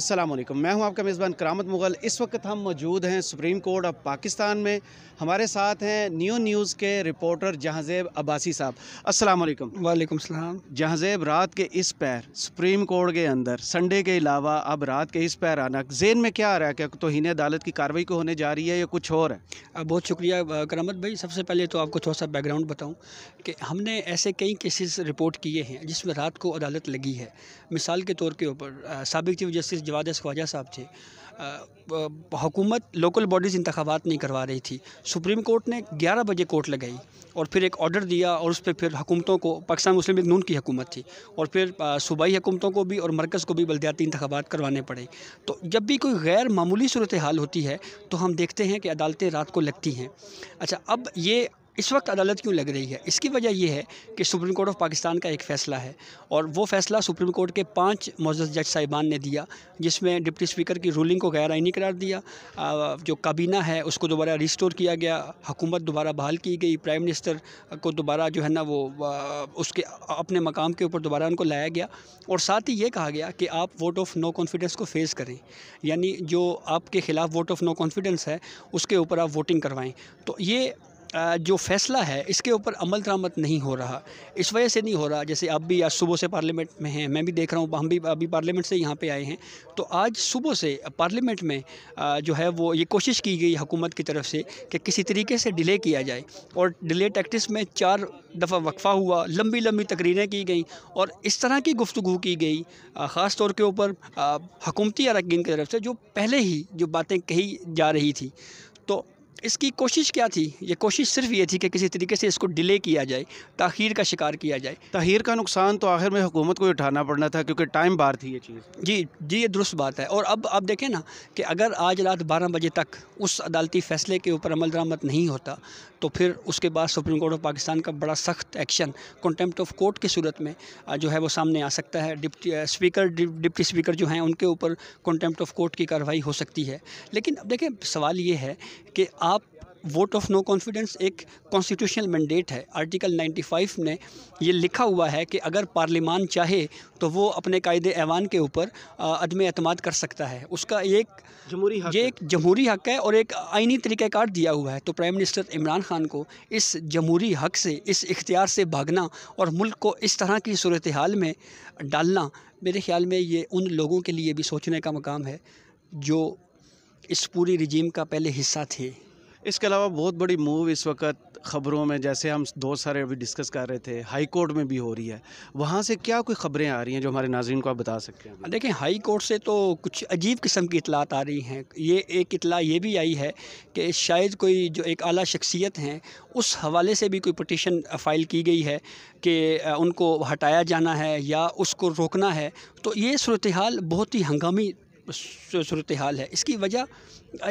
असल मैं हूं आपका मेज़बान करामत मुग़ल इस वक्त हम मौजूद हैं सुप्रीम कोर्ट ऑफ पाकिस्तान में हमारे साथ हैं न्यू न्यूज़ के रिपोर्टर जहाँजेब अब्बासी साहब अस्सलाम वालेकुम वालेकुम सलाम जहाँजेब रात के इस पैर सुप्रीम कोर्ट के अंदर संडे के अलावा अब रात के इस पैर आना जेन में क्या आ रहा है क्या तोहन अदालत की कार्रवाई को होने जा रही है या कुछ और है बहुत शुक्रिया करामत भाई सबसे पहले तो आपको थोड़ा सा बैकग्राउंड बताऊँ कि हमने ऐसे कई केसेस रिपोर्ट किए हैं जिसमें रात को अदालत लगी है मिसाल के तौर के ऊपर सबक चीफ जस्टिस जवाद ख्वाजा साहब थे हुकूमत लोकल बॉडीज़ इंतबात नहीं करवा रही थी सुप्रीम कोर्ट ने 11 बजे कोर्ट लगाई और फिर एक ऑर्डर दिया और उस पर फिर हुकूमतों को पाकिस्तान मुस्लिम लीग नून की हुकूमत थी और फिर सूबाई हुकूमतों को भी और मरकज़ को भी बलदियाती इंतबात करवाने पड़े तो जब भी कोई गैर मामूली सूरत हाल होती है तो हम देखते हैं कि अदालतें रात को लगती हैं अच्छा अब ये इस वक्त अदालत क्यों लग रही है इसकी वजह यह है कि सुप्रीम कोर्ट ऑफ पाकिस्तान का एक फ़ैसला है और वो फ़ैसला सुप्रीम कोर्ट के पाँच मौजूद जज साहिबान ने दिया जिसमें डिप्टी स्पीकर की रूलिंग को गैर आइनी करार दिया जो काबीना है उसको दोबारा रिस्टोर किया गया हुकूमत दोबारा बहाल की गई प्राइम मिनिस्टर को दोबारा जो है ना वो उसके अपने मकाम के ऊपर दोबारा उनको लाया गया और साथ ही ये कहा गया कि आप वोट ऑफ नो कॉन्फिडेंस को फेस करें यानी जो आपके खिलाफ वोट ऑफ नो कॉन्फिडेंस है उसके ऊपर आप वोटिंग करवाएं तो ये जो फैसला है इसके ऊपर अमल दरामद नहीं हो रहा इस वजह से नहीं हो रहा जैसे आप भी आज सुबह से पार्लियामेंट में हैं मैं भी देख रहा हूँ हम भी अभी पार्लियामेंट से यहाँ पे आए हैं तो आज सुबह से पार्लियामेंट में जो है वो ये कोशिश की गई हुकूमत की तरफ से कि किसी तरीके से डिले किया जाए और डिले टैक्टिस में चार दफ़ा वक्फ़ा हुआ लंबी लंबी तकरीरें की गई और इस तरह की गुफ्तु की गई ख़ास तौर के ऊपर हकूमती अरकिन की तरफ से जो पहले ही जो बातें कही जा रही थी तो इसकी कोशिश क्या थी ये कोशिश सिर्फ ये थी कि किसी तरीके से इसको डिले किया जाए तखीर का शिकार किया जाए तखीर का नुकसान तो आखिर में हुकूमत को उठाना पड़ना था क्योंकि टाइम बार थी ये चीज़ जी जी ये दुरुस्त बात है और अब आप देखें ना कि अगर आज रात बारह बजे तक उस अदालती फ़ैसले के ऊपर अमल दरामद नहीं होता तो फिर उसके बाद सुप्रीम कोर्ट ऑफ पाकिस्तान का बड़ा सख्त एक्शन कंटेम्प्ट ऑफ कोर्ट की सूरत में जो है वो सामने आ सकता है डिप्टी स्पीकर डिप्टी स्पीकर जो हैं उनके ऊपर कंटेम्प्ट ऑफ कोर्ट की कार्रवाई हो सकती है लेकिन अब देखें सवाल ये है कि वोट ऑफ नो कॉन्फिडेंस एक कॉन्स्टिट्यूशनल मैंडेट है आर्टिकल 95 ने ये लिखा हुआ है कि अगर पार्लिमान चाहे तो वो अपने कायद ऐवान के ऊपर अदम अतमाद कर सकता है उसका ये एक जमहूरी ये एक जमहूरी हक है और एक आइनी तरीक़ाकार दिया हुआ है तो प्राइम मिनिस्टर इमरान खान को इस जमहूरी हक से इस इख्तियार से भागना और मुल्क को इस तरह की सूरत हाल में डालना मेरे ख्याल में ये उन लोगों के लिए भी सोचने का मकाम है जो इस पूरी रिजीम का पहले हिस्सा थे इसके अलावा बहुत बड़ी मूव इस वक्त ख़बरों में जैसे हम दो सारे अभी डिस्कस कर रहे थे हाई कोर्ट में भी हो रही है वहाँ से क्या कोई ख़बरें आ रही हैं जो हमारे नाजरन को आप बता सकते हैं देखिए हाई कोर्ट से तो कुछ अजीब किस्म की इतलात आ रही हैं ये एक इतला ये भी आई है कि शायद कोई जो एक अली शख्सियत हैं उस हवाले से भी कोई पटिशन फ़ाइल की गई है कि उनको हटाया जाना है या उसको रोकना है तो ये सूरत हाल बहुत ही हंगामी सूरत हाल है इसकी वजह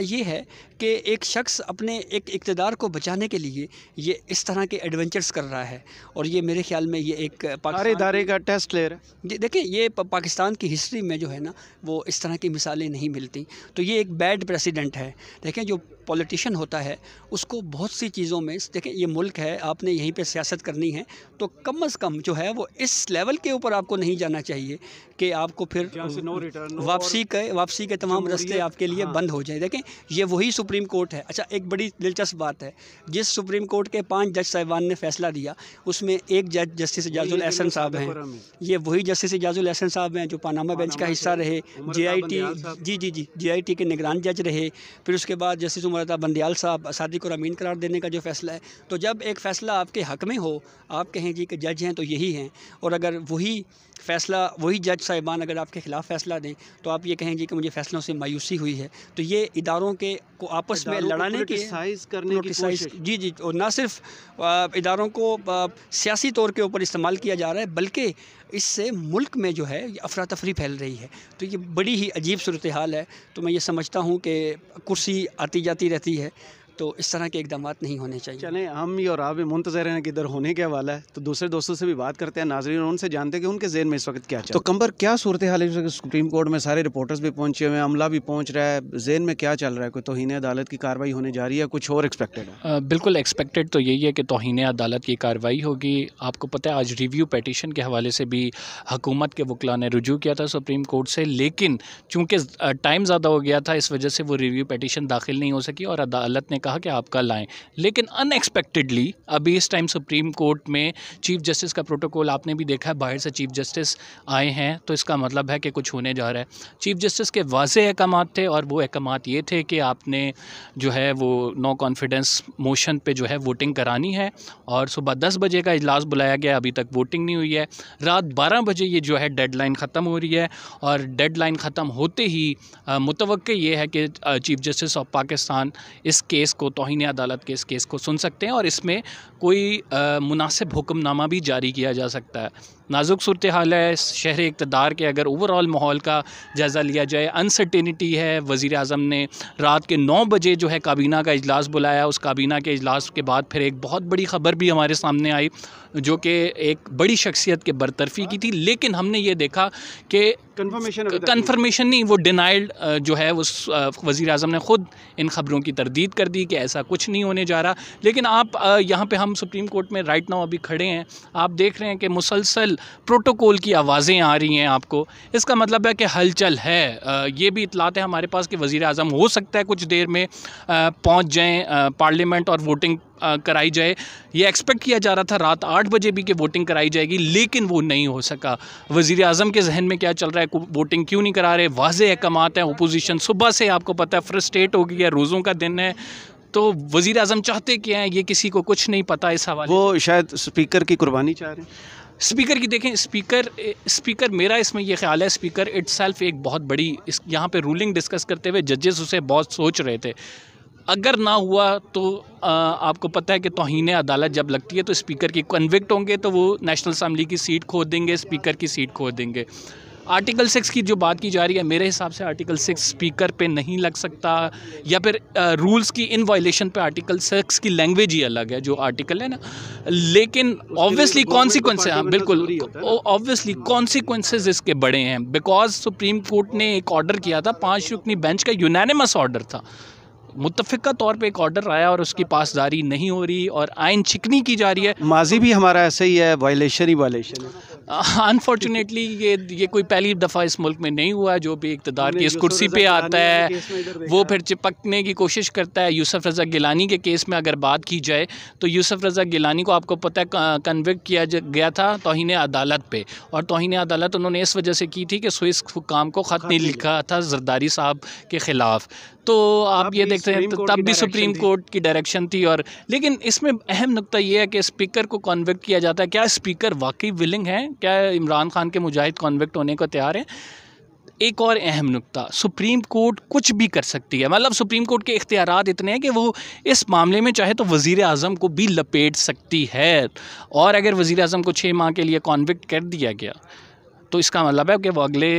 ये है कि एक शख्स अपने एक इकतदार को बचाने के लिए ये इस तरह के एडवेंचर्स कर रहा है और ये मेरे ख्याल में ये एक सारे का टेस्ट ले रहा है देखिए ये पाकिस्तान की हिस्ट्री में जो है ना वो इस तरह की मिसालें नहीं मिलती तो ये एक बैड प्रेसिडेंट है देखें जो पॉलिटिशन होता है उसको बहुत सी चीज़ों में देखें ये मुल्क है आपने यहीं पर सियासत करनी है तो कम अज़ कम जो है वो इस लेवल के ऊपर आपको नहीं जाना चाहिए कि आपको फिर वापसी के वापसी के तमाम रस्ते आपके लिए हाँ। बंद हो जाए देखें ये वही सुप्रीम कोर्ट है अच्छा एक बड़ी दिलचस्प बात है जिस सुप्रीम कोर्ट के पांच जज साहिबान ने फैसला दिया उसमें एक जज जस्टिस एजाजुल एहसन साहब हैं ये वही जस्टिस एजाजुल एहसन साहब हैं जो पानामा बेंच का हिस्सा रहे जे जी जी जी जे के निगरान जज रहे फिर उसके बाद जस्टिस उमरता बंदयाल साहब सादिक और अमीन करार देने का जो फैसला है तो जब एक फ़ैसला आपके हक में हो आप कहें जी कि जज हैं तो यही हैं और अगर वही फैसला वही जज साहिबान अगर आपके खिलाफ़ फैसला दें तो आप ये कहें जी कि मुझे फैसलों से मायूसी हुई है तो ये इदारों के को आपस में लड़ाने की करने की जी जी और ना सिर्फ इदारों को सियासी तौर के ऊपर इस्तेमाल किया जा रहा है बल्कि इससे मुल्क में जो है अफरा तफरी फैल रही है तो ये बड़ी ही अजीब सूरत हाल है तो मैं ये समझता हूँ कि कुर्सी आती जाती रहती है तो इस तरह के इकदाम नहीं होने चाहिए चले हम और आप भी मुंतजर हैं कि इधर होने के हवाला है तो दूसरे दोस्तों से भी बात करते हैं नाजरीन उनसे जानते हैं कि उनके जेन में इस वक्त क्या तो कंबर क्या सूरत हाल है सुप्रीम कोर्ट में सारे रिपोर्टर्स भी पहुंचे हुए हैं अमला भी पहुँच रहा है जेन में क्या चल रहा है कोई तोहन अदालत की कार्रवाई होने जा रही है कुछ और एक्सपेक्टेड है बिल्कुल एक्सपेक्टेड तो यही है कि तोहन अदालत की कार्रवाई होगी आपको पता है आज रिव्यू पटिशन के हवाले से भी हकूमत के वकला ने रजू किया था सुप्रीम कोर्ट से लेकिन चूँकि टाइम ज़्यादा हो गया था इस वजह से वो रिव्यू पटिशन दाखिल नहीं हो सकी और अदालत ने कहा कि आप कल आएँ लेकिन अनएक्सपेक्टेडली अभी इस टाइम सुप्रीम कोर्ट में चीफ जस्टिस का प्रोटोकॉल आपने भी देखा है बाहर से चीफ जस्टिस आए हैं तो इसका मतलब है कि कुछ होने जा रहा है चीफ जस्टिस के वाजे अहकाम थे और वो अहकाम ये थे कि आपने जो है वो नो कॉन्फिडेंस मोशन पर जो है वोटिंग करानी है और सुबह दस बजे का इजलास बुलाया गया अभी तक वोटिंग नहीं हुई है रात बारह बजे ये जो है डेडलाइन ख़त्म हो रही है और डेडलाइन ख़त्म होते ही मुतव ये है कि चीफ जस्टिस ऑफ पाकिस्तान इस केस को तोहनी अदालत के इस केस को सुन सकते हैं और इसमें कोई मुनासिब हुक्मनामा भी जारी किया जा सकता है नाजुक सूरत हाल है शहर इकतदार के अगर ओवरऑल माहौल का जायज़ा लिया जाए अनसर्टेनिटी है वज़ी अजम ने रात के नौ बजे जो है काबीना का अजलास बुलाया उस काबीना के अजलास के बाद फिर एक बहुत बड़ी ख़बर भी हमारे सामने आई जो कि एक बड़ी शख्सियत के बरतरफ़ी की थी लेकिन हमने ये देखा कि कन्फर्मेशन नहीं वो डिनाइल्ड जो है उस वज़ी अजम ने ख़ुद इन ख़बरों की तरदीद कर दी कि ऐसा कुछ नहीं होने जा रहा लेकिन आप यहाँ पर हम सुप्रीम कोर्ट में राइट नाउ अभी खड़े हैं आप देख रहे हैं कि मुसलसल प्रोटोकॉल की आवाज़ें आ रही हैं आपको इसका मतलब है कि हलचल है ये भी इतलात है हमारे पास कि वज़ी अजम हो सकता है कुछ देर में पहुँच जाएँ पार्लियामेंट और वोटिंग कराई जाए ये एक्सपेक्ट किया जा रहा था रात आठ बजे भी कि वोटिंग कराई जाएगी लेकिन वो नहीं हो सका वज़ी अजम के जहन में क्या चल रहा है वोटिंग क्यों नहीं करा रहे वाज अहकाम हैं अपोजिशन सुबह से आपको पता है फ्रस्ट्रेट हो गई है रोज़ों का दिन है तो वज़ी अजम चाहते क्या हैं ये किसी को कुछ नहीं पता इस हवाले वो शायद स्पीकर की कुर्बानी चाह रहे हैं स्पीकर की देखें स्पीकर स्पीकर मेरा इसमें यह ख्याल है स्पीकर इट्सल्फ एक बहुत बड़ी इस यहाँ पे रूलिंग डिस्कस करते हुए जजेस उसे बहुत सोच रहे थे अगर ना हुआ तो आ, आपको पता है कि तोहन अदालत जब लगती है तो स्पीकर की कन्विक्ट होंगे तो वो नेशनल असम्बली की सीट खो देंगे स्पीकर की सीट खो देंगे आर्टिकल सिक्स की जो बात की जा रही है मेरे हिसाब से आर्टिकल सिक्स स्पीकर पे नहीं लग सकता या फिर रूल्स की इन वायलेशन पर आर्टिकल सिक्स की लैंग्वेज ही अलग है जो आर्टिकल है ना लेकिन ऑब्वियसली कॉन्सिक्वेंस हाँ बिल्कुल ऑब्वियसली कॉन्सिक्वेंसेज इसके बड़े हैं बिकॉज सुप्रीम कोर्ट ने एक ऑर्डर किया था पाँच रुकनी बेंच का यूनानिमस ऑर्डर था मुतफ़ा तौर पे एक ऑर्डर आया और उसकी पासदारी नहीं हो रही और आयन चिकनी की जा रही है माजी भी हमारा ऐसे ही है वायलेशन ही वायलेशन है अनफॉर्चुनेटली ये ये कोई पहली दफ़ा इस मुल्क में नहीं हुआ जो भी इकतदार की इस कुर्सी पे आता है वो फिर चिपकने की कोशिश करता है यूसुफ रज़ा गिलानी के केस में अगर बात की जाए तो यूसुफ रज़ा गिलानी को आपको पता है कन्विक किया गया था तोहन अदालत पे और तोहन अदालत उन्होंने इस वजह से की थी कि स्विस हुकाम को ख़त नहीं लिखा था जरदारी साहब के ख़िलाफ़ तो आप ये देखते हैं तब भी सुप्रीम कोर्ट की डायरेक्शन थी और लेकिन इसमें अहम नुकता यह है कि स्पीकर को कॉन्विक्ट किया जाता है क्या स्पीकर वाकई विलिंग है क्या इमरान खान के मुजाहिद कॉन्विक्ट होने को तैयार हैं एक और अहम नुकता सुप्रीम कोर्ट कुछ भी कर सकती है मतलब सुप्रीम कोर्ट के इख्तियार इतने हैं कि वो इस मामले में चाहे तो वज़ी अजम को भी लपेट सकती है और अगर वज़ी अजम को छः माह के लिए कॉन्विक्ट कर दिया गया तो इसका मतलब है कि वो अगले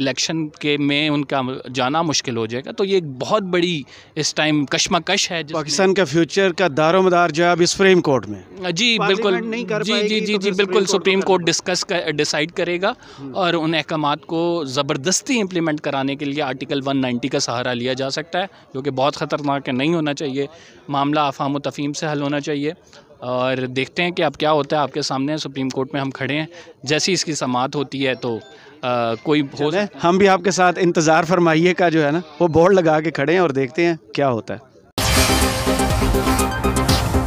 इलेक्शन के में उनका जाना मुश्किल हो जाएगा तो ये एक बहुत बड़ी इस टाइम कशमकश है पाकिस्तान का फ्यूचर का दारो मदार जवाब इस सुप्रीम कोर्ट में जी बिल्कुल नहीं जी जी जी तो जी बिल्कुल सुप्रीम कोर्ट डिस्कस कर, डिसाइड करेगा हम्म। और उन अहकाम को ज़बरदस्ती इम्प्लीमेंट कराने के लिए आर्टिकल 190 का सहारा लिया जा सकता है जो कि बहुत ख़तरनाक नहीं होना चाहिए मामला अफाम तफीम से हल होना चाहिए और देखते हैं कि अब क्या होता है आपके सामने सुप्रीम कोर्ट में हम खड़े हैं जैसी इसकी समात होती है तो आ, कोई हो जाए हम भी आपके साथ इंतज़ार फरमाइए का जो है ना वो बोर्ड लगा के खड़े हैं और देखते हैं क्या होता है